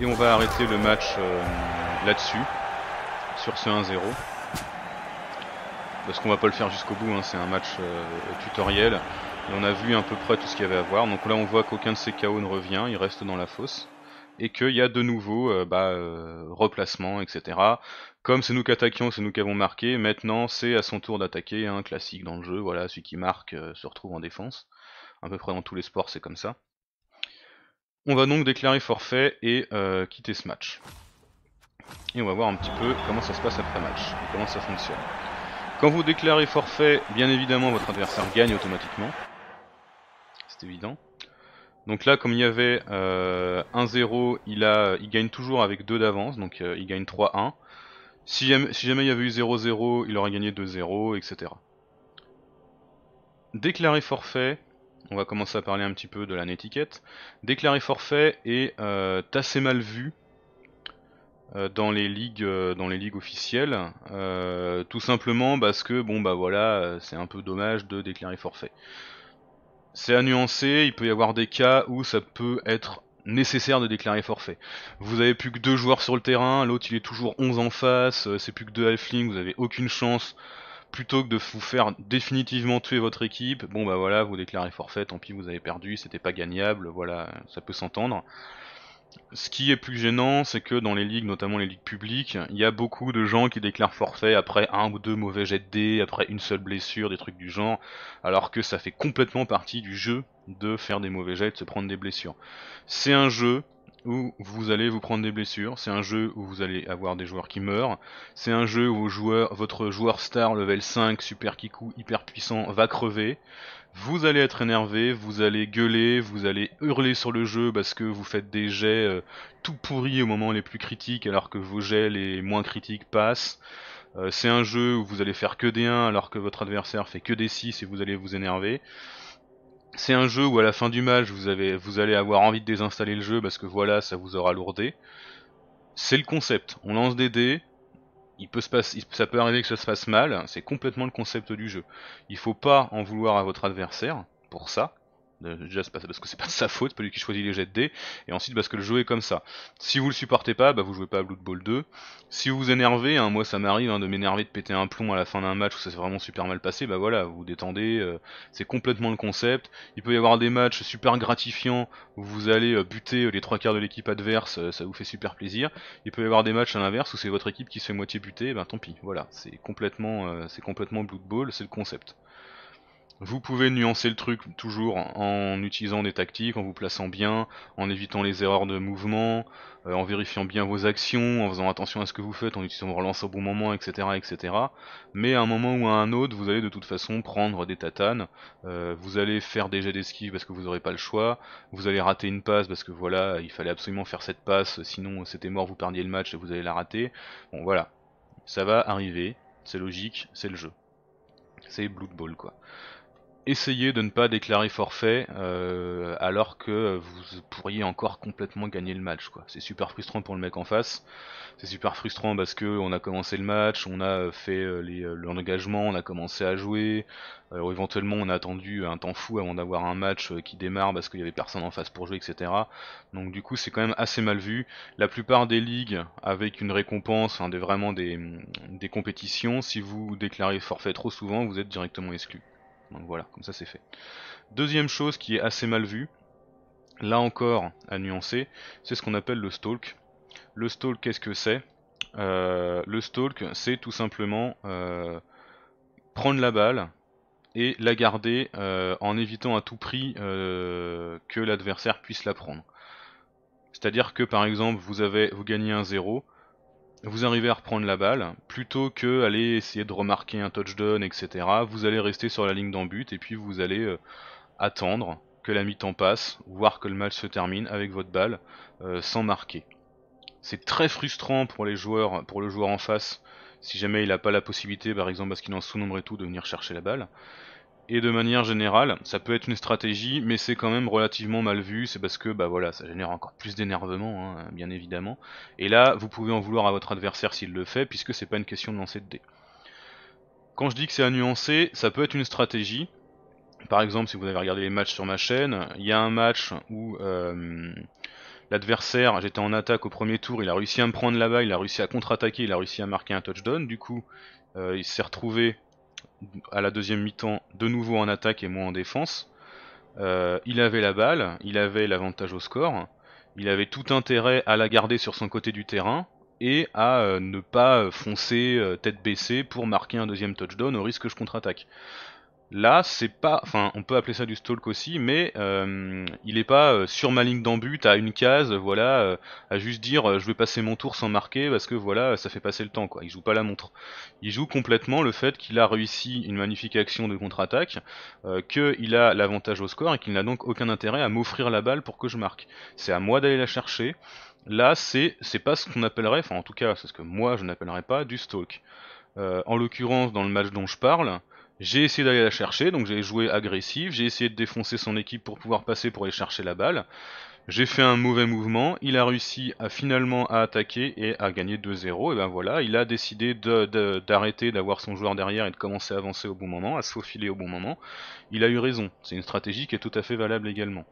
Et on va arrêter le match euh, là-dessus, sur ce 1-0. Parce qu'on va pas le faire jusqu'au bout, hein, c'est un match euh, tutoriel. Et on a vu à peu près tout ce qu'il y avait à voir. Donc là on voit qu'aucun de ces KO ne revient, il reste dans la fosse. Et qu'il y a de nouveau euh, bah, euh replacement, etc. Comme c'est nous qui attaquions, c'est nous qui avons marqué, maintenant c'est à son tour d'attaquer, hein, classique dans le jeu, voilà, celui qui marque se retrouve en défense. À peu près dans tous les sports c'est comme ça. On va donc déclarer forfait et euh, quitter ce match. Et on va voir un petit peu comment ça se passe après match, comment ça fonctionne. Quand vous déclarez forfait, bien évidemment votre adversaire gagne automatiquement. C'est évident. Donc là, comme il y avait 1-0, euh, il, il gagne toujours avec 2 d'avance, donc euh, il gagne 3-1. si jamais il y avait eu 0-0, il aurait gagné 2-0, etc. Déclarer forfait, on va commencer à parler un petit peu de la netiquette. Déclarer forfait est euh, assez mal vu euh, dans les ligues euh, dans les ligues officielles tout simplement parce que bon bah voilà c'est un peu dommage de déclarer forfait c'est à nuancer il peut y avoir des cas où ça peut être nécessaire de déclarer forfait vous avez plus que deux joueurs sur le terrain l'autre il est toujours 11 en face c'est plus que deux halflings vous avez aucune chance plutôt que de vous faire définitivement tuer votre équipe, bon bah voilà, vous déclarez forfait, tant pis, vous avez perdu, c'était pas gagnable, voilà, ça peut s'entendre. Ce qui est plus gênant, c'est que dans les ligues, notamment les ligues publiques, il y a beaucoup de gens qui déclarent forfait après un ou deux mauvais jets de après une seule blessure, des trucs du genre, alors que ça fait complètement partie du jeu de faire des mauvais jets de se prendre des blessures. C'est un jeu, où vous allez vous prendre des blessures, c'est un jeu où vous allez avoir des joueurs qui meurent, c'est un jeu où vos joueurs, votre joueur star level 5, super kikou, hyper puissant, va crever, vous allez être énervé, vous allez gueuler, vous allez hurler sur le jeu parce que vous faites des jets euh, tout pourris au moment les plus critiques alors que vos jets les moins critiques passent, euh, c'est un jeu où vous allez faire que des 1 alors que votre adversaire fait que des 6 et vous allez vous énerver, c'est un jeu où à la fin du match vous, avez, vous allez avoir envie de désinstaller le jeu parce que voilà, ça vous aura lourdé. C'est le concept. On lance des dés, il peut ça peut arriver que ça se fasse mal, c'est complètement le concept du jeu. Il faut pas en vouloir à votre adversaire pour ça. Euh, déjà, parce que c'est pas de sa faute, pas lui qui choisit les jets de dés, et ensuite parce que le jeu est comme ça. Si vous le supportez pas, bah vous jouez pas à Blood Bowl 2. Si vous vous énervez, hein, moi ça m'arrive hein, de m'énerver, de péter un plomb à la fin d'un match où ça s'est vraiment super mal passé, bah voilà, vous, vous détendez, euh, c'est complètement le concept. Il peut y avoir des matchs super gratifiants où vous allez euh, buter les trois quarts de l'équipe adverse, ça vous fait super plaisir. Il peut y avoir des matchs à l'inverse où c'est votre équipe qui se fait moitié buter, ben bah, tant pis, voilà, c'est complètement, c'est complètement Blood Bowl, c'est le concept. Vous pouvez nuancer le truc toujours en utilisant des tactiques, en vous plaçant bien, en évitant les erreurs de mouvement, euh, en vérifiant bien vos actions, en faisant attention à ce que vous faites, en utilisant vos relances au bon moment, etc. etc. Mais à un moment ou à un autre, vous allez de toute façon prendre des tatanes, euh, vous allez faire des jets d'esquive parce que vous n'aurez pas le choix, vous allez rater une passe parce que voilà, il fallait absolument faire cette passe, sinon c'était mort, vous perdiez le match et vous allez la rater. Bon voilà, ça va arriver, c'est logique, c'est le jeu. C'est Blood Ball quoi essayez de ne pas déclarer forfait euh, alors que vous pourriez encore complètement gagner le match. quoi. C'est super frustrant pour le mec en face. C'est super frustrant parce que on a commencé le match, on a fait euh, euh, l'engagement, on a commencé à jouer. éventuellement, on a attendu un temps fou avant d'avoir un match qui démarre parce qu'il y avait personne en face pour jouer, etc. Donc du coup, c'est quand même assez mal vu. La plupart des ligues avec une récompense, des, vraiment des, des compétitions, si vous déclarez forfait trop souvent, vous êtes directement exclu. Donc voilà, comme ça c'est fait. Deuxième chose qui est assez mal vue, là encore à nuancer, c'est ce qu'on appelle le stalk. Le stalk, qu'est-ce que c'est euh, Le stalk, c'est tout simplement euh, prendre la balle et la garder euh, en évitant à tout prix que l'adversaire puisse la prendre. C'est-à-dire que par exemple, vous, avez, vous gagnez un 0, vous arrivez à reprendre la balle, plutôt que aller essayer de remarquer un touchdown, etc. Vous allez rester sur la ligne but et puis vous allez euh, attendre que la mi-temps passe, voir que le match se termine avec votre balle euh, sans marquer. C'est très frustrant pour les joueurs, pour le joueur en face, si jamais il n'a pas la possibilité, par exemple parce qu'il en sous-nombre et tout, de venir chercher la balle. Et de manière générale, ça peut être une stratégie, mais c'est quand même relativement mal vu, c'est parce que bah voilà, ça génère encore plus d'énervement, hein, bien évidemment. Et là, vous pouvez en vouloir à votre adversaire s'il le fait, puisque c'est pas une question de lancer de dés. Quand je dis que c'est à nuancer, ça peut être une stratégie. Par exemple, si vous avez regardé les matchs sur ma chaîne, il y a un match où euh, l'adversaire, j'étais en attaque au premier tour, il a réussi à me prendre là-bas, il a réussi à contre-attaquer, il a réussi à marquer un touchdown, du coup euh, il s'est retrouvé à la deuxième mi-temps de nouveau en attaque et moins en défense. Euh, il avait la balle, il avait l'avantage au score, il avait tout intérêt à la garder sur son côté du terrain et à euh, ne pas foncer euh, tête baissée pour marquer un deuxième touchdown au risque que je contre-attaque. Là, c'est pas. Enfin, on peut appeler ça du stalk aussi, mais euh, il est pas euh, sur ma ligne d'embut à une case, voilà, euh, à juste dire je vais passer mon tour sans marquer parce que voilà, ça fait passer le temps, quoi. Il joue pas la montre. Il joue complètement le fait qu'il a réussi une magnifique action de contre-attaque, qu'il a l'avantage au score et qu'il n'a donc aucun intérêt à m'offrir la balle pour que je marque. C'est à moi d'aller la chercher. Là, c'est pas ce qu'on appellerait, enfin en tout cas, c'est ce que moi je n'appellerais pas du stalk. en l'occurrence, dans le match dont je parle, j'ai essayé d'aller la chercher, donc j'ai joué agressif, j'ai essayé de défoncer son équipe pour pouvoir passer pour aller chercher la balle. J'ai fait un mauvais mouvement, il a réussi à finalement à attaquer et à gagner 2-0, et ben voilà, il a décidé d'arrêter d'avoir son joueur derrière et de commencer à avancer au bon moment, à se faufiler au bon moment. Il a eu raison, c'est une stratégie qui est tout à fait valable également.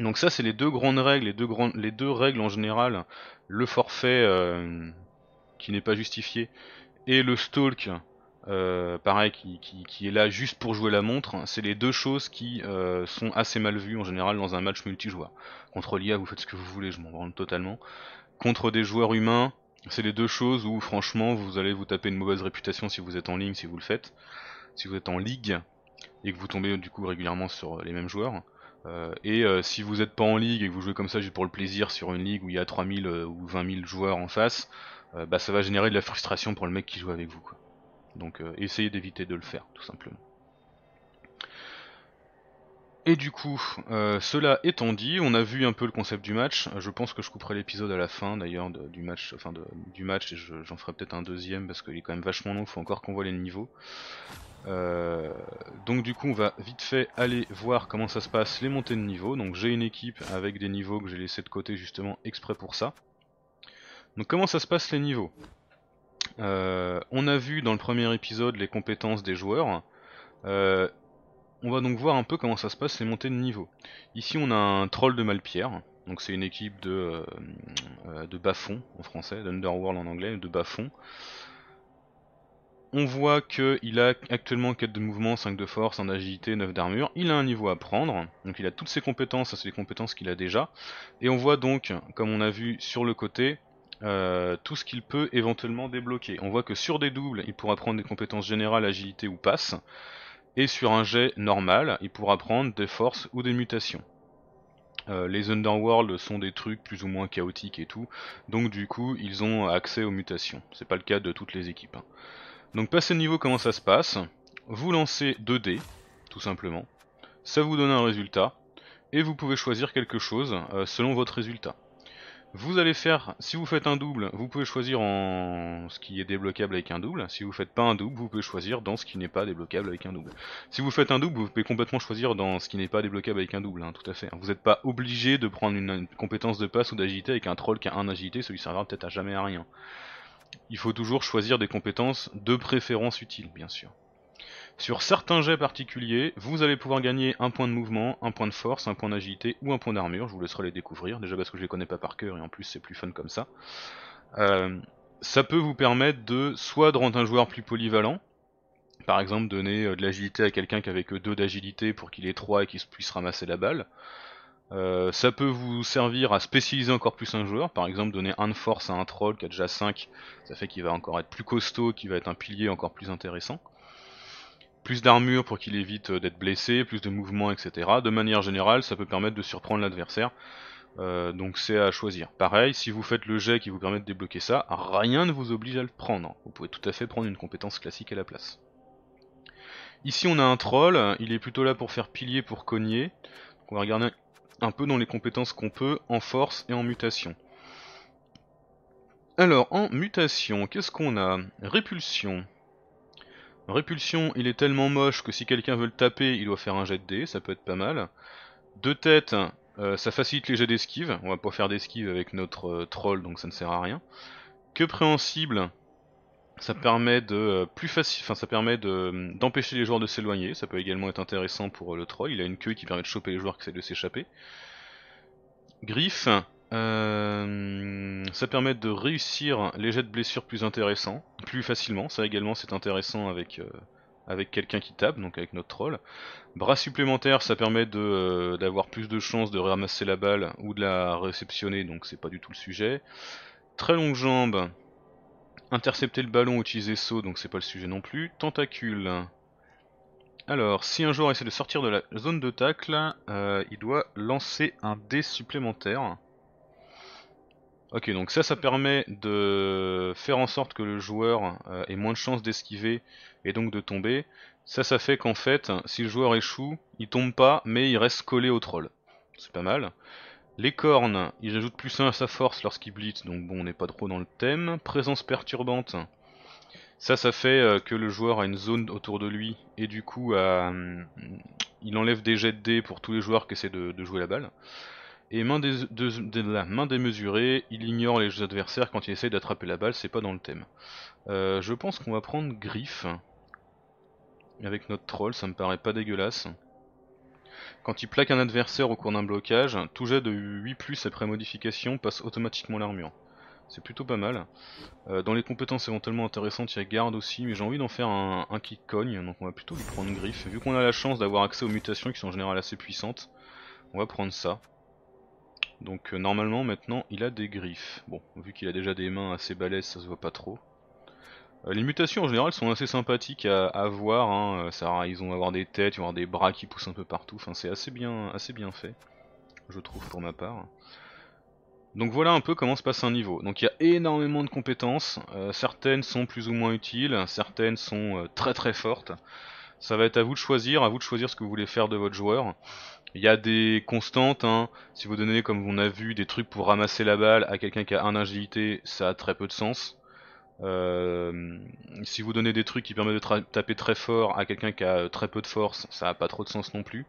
Donc ça c'est les deux grandes règles, les deux, règles en général, le forfait euh, qui n'est pas justifié, et le stalk euh, pareil, qui, est là juste pour jouer la montre, c'est les deux choses qui euh, sont assez mal vues en général dans un match multijoueur. Contre l'IA, vous faites ce que vous voulez, je m'en branle totalement. Contre des joueurs humains, c'est les deux choses où franchement vous allez vous taper une mauvaise réputation si vous êtes en ligne, si vous le faites. Si vous êtes en ligue et que vous tombez du coup régulièrement sur euh, les mêmes joueurs. et si vous n'êtes pas en ligue et que vous jouez comme ça juste pour le plaisir sur une ligue où il y a 3000 ou 20 000 joueurs en face, bah, ça va générer de la frustration pour le mec qui joue avec vous. Donc euh, essayez d'éviter de le faire, tout simplement. Et du coup, euh, cela étant dit, on a vu un peu le concept du match. Euh, je pense que je couperai l'épisode à la fin d'ailleurs du match, enfin du match, et j'en ferai peut-être un deuxième parce qu'il est quand même vachement long. il Faut encore qu'on voit les niveaux. donc du coup, on va vite fait aller voir comment ça se passe les montées de niveau. Donc j'ai une équipe avec des niveaux que j'ai laissé de côté justement exprès pour ça. Donc comment ça se passe les niveaux euh, on a vu dans le premier épisode les compétences des joueurs. Euh, on va donc voir un peu comment ça se passe ces montées de niveau. Ici on a un troll de Malpierre, donc c'est une équipe de, euh, euh en français, d'Underworld en anglais, de bas-fonds. On voit qu'il a actuellement 4 de mouvement, 5 de force, 1 d'agilité, 9 d'armure. Il a un niveau à prendre, donc il a toutes ses compétences, ça c'est les compétences qu'il a déjà. Et on voit donc, comme on a vu sur le côté, euh, tout ce qu'il peut éventuellement débloquer. On voit que sur des doubles, il pourra prendre des compétences générales, agilité ou passe, et sur un jet normal, il pourra prendre des forces ou des mutations. Euh, les Underworld sont des trucs plus ou moins chaotiques et tout, donc du coup ils ont accès aux mutations. C'est pas le cas de toutes les équipes. Hein. Donc passer le niveau, comment ça se passe Vous lancez 2 dés, tout simplement. Ça vous donne un résultat, et vous pouvez choisir quelque chose euh, selon votre résultat. Vous allez faire, si vous faites un double, vous pouvez choisir en ce qui est débloquable avec un double. Si vous faites pas un double, vous pouvez choisir dans ce qui n'est pas débloquable avec un double. Si vous faites un double, vous pouvez complètement choisir dans ce qui n'est pas débloquable avec un double, hein, tout à fait. Vous n'êtes pas obligé de prendre une, compétence de passe ou d'agilité avec un troll qui a un agilité, celui servira peut-être à jamais à rien. Il faut toujours choisir des compétences de préférence utiles, bien sûr. Sur certains jets particuliers, vous allez pouvoir gagner un point de mouvement, un point de force, un point d'agilité ou un point d'armure. Je vous laisserai les découvrir, déjà parce que je les connais pas par cœur et en plus c'est plus fun comme ça. Euh, ça peut vous permettre de soit de rendre un joueur plus polyvalent, par exemple donner euh, de l'agilité à quelqu'un qui avait que 2 d'agilité pour qu'il ait 3 et qu'il puisse ramasser la balle. Euh, ça peut vous servir à spécialiser encore plus un joueur, par exemple donner un de force à un troll qui a déjà 5, ça fait qu'il va encore être plus costaud, qu'il va être un pilier encore plus intéressant plus d'armure pour qu'il évite euh, d'être blessé, plus de mouvement, etc. De manière générale, ça peut permettre de surprendre l'adversaire. Euh, donc c'est à choisir. Pareil, si vous faites le jet qui vous permet de débloquer ça, rien ne vous oblige à le prendre. Vous pouvez tout à fait prendre une compétence classique à la place. Ici on a un troll, il est plutôt là pour faire pilier, pour cogner. on va regarder un peu dans les compétences qu'on peut, en force et en mutation. Alors en mutation, qu'est-ce qu'on a Répulsion, Répulsion, il est tellement moche que si quelqu'un veut le taper, il doit faire un jet de dés, ça peut être pas mal. Deux têtes, euh, ça facilite les jets d'esquive, on va pas faire d'esquive avec notre euh, troll donc ça ne sert à rien. Que préhensible, ça permet de euh, plus facile, enfin ça permet d'empêcher les joueurs de s'éloigner, ça peut également être intéressant pour le troll, il a une queue qui permet de choper les joueurs qui essaient de s'échapper. Griffe, euh, ça permet de réussir les jets de blessure plus intéressants, plus facilement. Ça également c'est intéressant avec, euh, avec quelqu'un qui tape, donc avec notre troll. Bras supplémentaire, ça permet euh, d'avoir plus de chances de ramasser la balle ou de la réceptionner, donc c'est pas du tout le sujet. Très longue jambe, intercepter le ballon, utiliser saut, donc c'est pas le sujet non plus. Tentacule. Alors, si un joueur essaie de sortir de la zone de tacle, il doit lancer un dé supplémentaire. Ok, donc ça, ça permet de faire en sorte que le joueur euh, ait moins de chances d'esquiver et donc de tomber. Ça, ça fait qu'en fait, si le joueur échoue, il tombe pas, mais il reste collé au troll. C'est pas mal. Les cornes, il ajoute plus 1 à sa force lorsqu'il blitz, donc bon, on n'est pas trop dans le thème. Présence perturbante, ça, ça fait euh, que le joueur a une zone autour de lui, et du coup, euh, il enlève des jets de dés pour tous les joueurs qui essaient de jouer la balle. Et main, la main démesurée, il ignore les adversaires quand il essaye d'attraper la balle, c'est pas dans le thème. Euh, je pense qu'on va prendre Griffe. Avec notre troll, ça me paraît pas dégueulasse. Quand il plaque un adversaire au cours d'un blocage, tout jet de 8 après modification passe automatiquement l'armure. C'est plutôt pas mal. Euh, dans les compétences éventuellement intéressantes, il y a garde aussi, mais j'ai envie d'en faire un, un, qui cogne, donc on va plutôt lui prendre griffe. Vu qu'on a la chance d'avoir accès aux mutations qui sont en général assez puissantes, on va prendre ça. Donc euh, normalement maintenant il a des griffes. Bon, vu qu'il a déjà des mains assez balèzes, ça se voit pas trop. Euh, les mutations en général sont assez sympathiques à, avoir, voir, hein. euh, ils vont avoir des têtes, ils avoir des bras qui poussent un peu partout, enfin c'est assez bien, assez bien fait, je trouve pour ma part. Donc voilà un peu comment se passe un niveau. Donc il y a énormément de compétences, certaines sont plus ou moins utiles, certaines sont très très fortes ça va être à vous de choisir, à vous de choisir ce que vous voulez faire de votre joueur. Il y a des constantes, hein. si vous donnez comme on a vu des trucs pour ramasser la balle à quelqu'un qui a un agilité, ça a très peu de sens. Euh, si vous donnez des trucs qui permettent de taper très fort à quelqu'un qui a euh, très peu de force, ça a pas trop de sens non plus.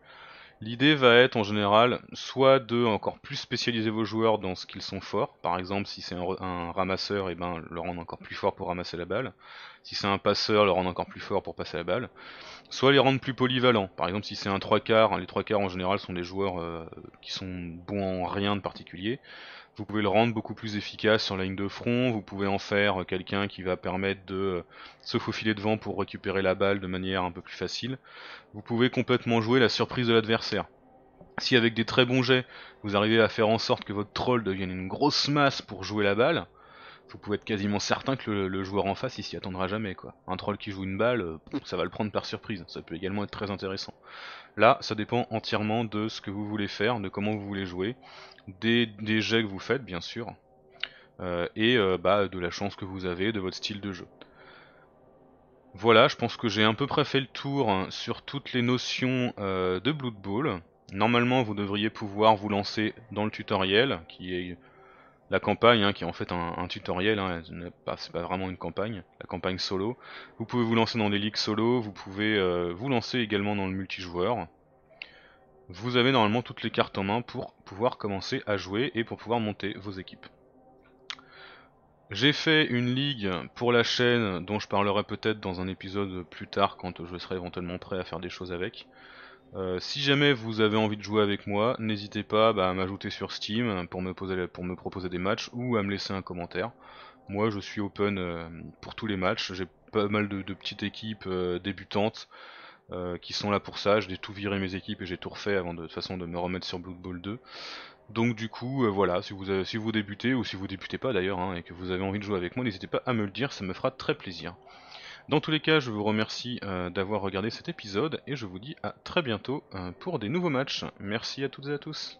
L'idée va être en général soit de encore plus spécialiser vos joueurs dans ce qu'ils sont forts, par exemple si c'est un, un, ramasseur, et eh ben le rendre encore plus fort pour ramasser la balle si c'est un passeur, le rendre encore plus fort pour passer la balle, soit les rendre plus polyvalents. Par exemple, si c'est un 3 quarts, hein, les 3 quarts en général sont des joueurs euh, qui sont bons en rien de particulier. Vous pouvez le rendre beaucoup plus efficace sur la ligne de front, vous pouvez en faire euh, quelqu'un qui va permettre de euh, se faufiler devant pour récupérer la balle de manière un peu plus facile. Vous pouvez complètement jouer la surprise de l'adversaire. Si avec des très bons jets, vous arrivez à faire en sorte que votre troll devienne une grosse masse pour jouer la balle, vous pouvez être quasiment certain que le, joueur en face il s'y attendra jamais quoi. Un troll qui joue une balle, euh, ça va le prendre par surprise, ça peut également être très intéressant. Là, ça dépend entièrement de ce que vous voulez faire, de comment vous voulez jouer, des, des jets que vous faites bien sûr, euh, et euh, bah, de la chance que vous avez, de votre style de jeu. Voilà, je pense que j'ai à peu près fait le tour hein, sur toutes les notions de Blood Bowl. Normalement, vous devriez pouvoir vous lancer dans le tutoriel, qui est la campagne hein, qui est en fait un, tutoriel, hein, c'est pas vraiment une campagne, la campagne solo. Vous pouvez vous lancer dans des ligues solo, vous pouvez euh, vous lancer également dans le multijoueur. Vous avez normalement toutes les cartes en main pour pouvoir commencer à jouer et pour pouvoir monter vos équipes. J'ai fait une ligue pour la chaîne dont je parlerai peut-être dans un épisode plus tard quand je serai éventuellement prêt à faire des choses avec. Euh, si jamais vous avez envie de jouer avec moi, n'hésitez pas bah, à m'ajouter sur Steam pour me, proposer des matchs ou à me laisser un commentaire. Moi je suis open euh, pour tous les matchs, j'ai pas mal de, petites équipes euh, débutantes qui sont là pour ça, j'ai tout viré mes équipes et j'ai tout refait avant de, façon de me remettre sur Blood Bowl 2. Donc du coup voilà, si vous, débutez ou si vous débutez pas d'ailleurs hein, et que vous avez envie de jouer avec moi, n'hésitez pas à me le dire, ça me fera très plaisir. Dans tous les cas, je vous remercie euh, d'avoir regardé cet épisode et je vous dis à très bientôt euh, pour des nouveaux matchs. Merci à toutes et à tous.